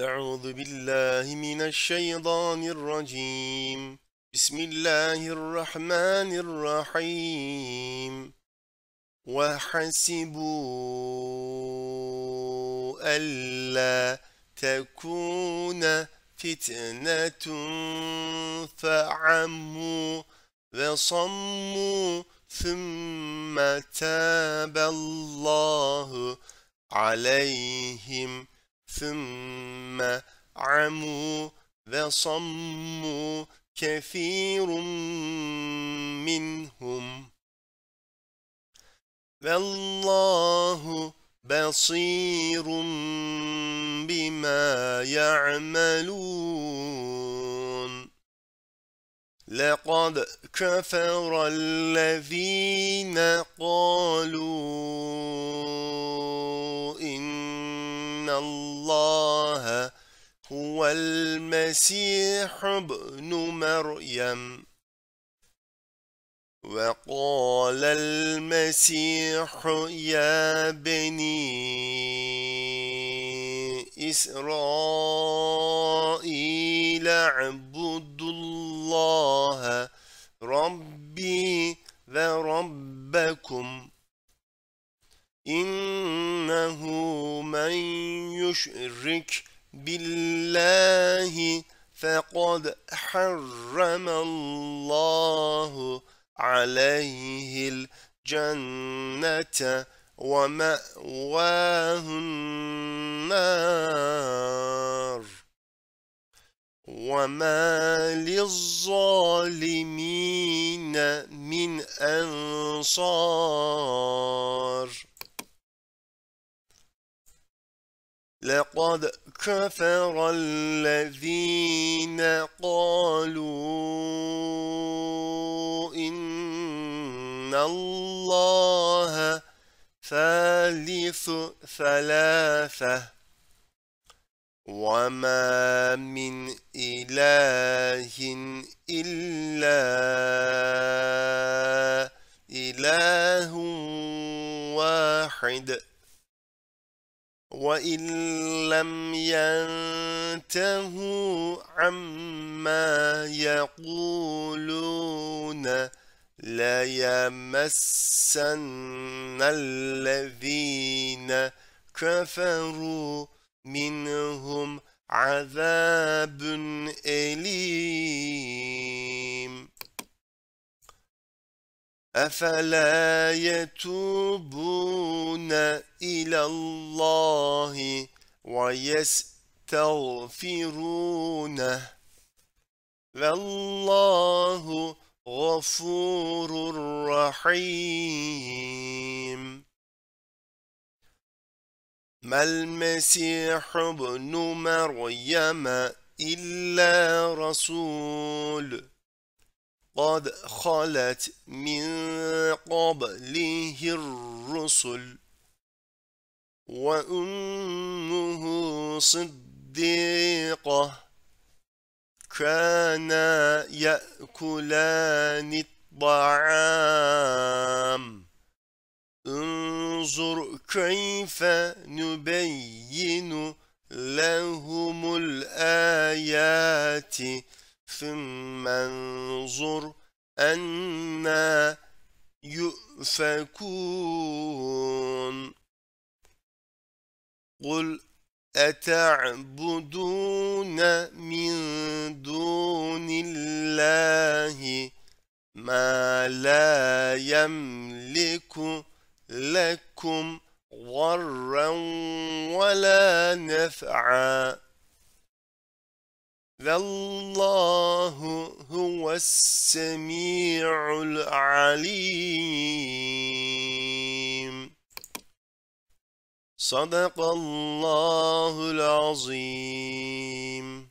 أعوذ بالله من الشيطان الرجيم بسم الله الرحمن الرحيم وحسبوا ألا تكون فتنة فعموا وصموا ثم تاب الله عليهم ثم عموا وصموا كثير منهم والله بصير بما يعملون لقد كفر الذين قالوا الله هو المسيح ابن مريم وقال المسيح يا بني إسرائيل عبد الله ربي وربكم إنه من يشرك بالله فقد حرم الله عليه الجنة ومأواه النار وما للظالمين من أنصار لقد كفر الذين قالوا إن الله ثالث ثلاثة وما من إله إلا إله واحد وإن لم ينتهوا عما يقولون ليمسن الذين كفروا منهم عذاب أليم أفلا يتوبون إلى الله ويستغفرونه والله غفور رحيم ما المسيح ابن مريم إلا رسول قد خلت من قبله الرسل وأمه صديقة كانا يأكلان الطعام انظر كيف نبين لهم الآيات ثم انظر أنا يؤفكون قل أتعبدون من دون الله ما لا يملك لكم ضرا ولا نفعا ذا الله هو السميع العليم صدق الله العظيم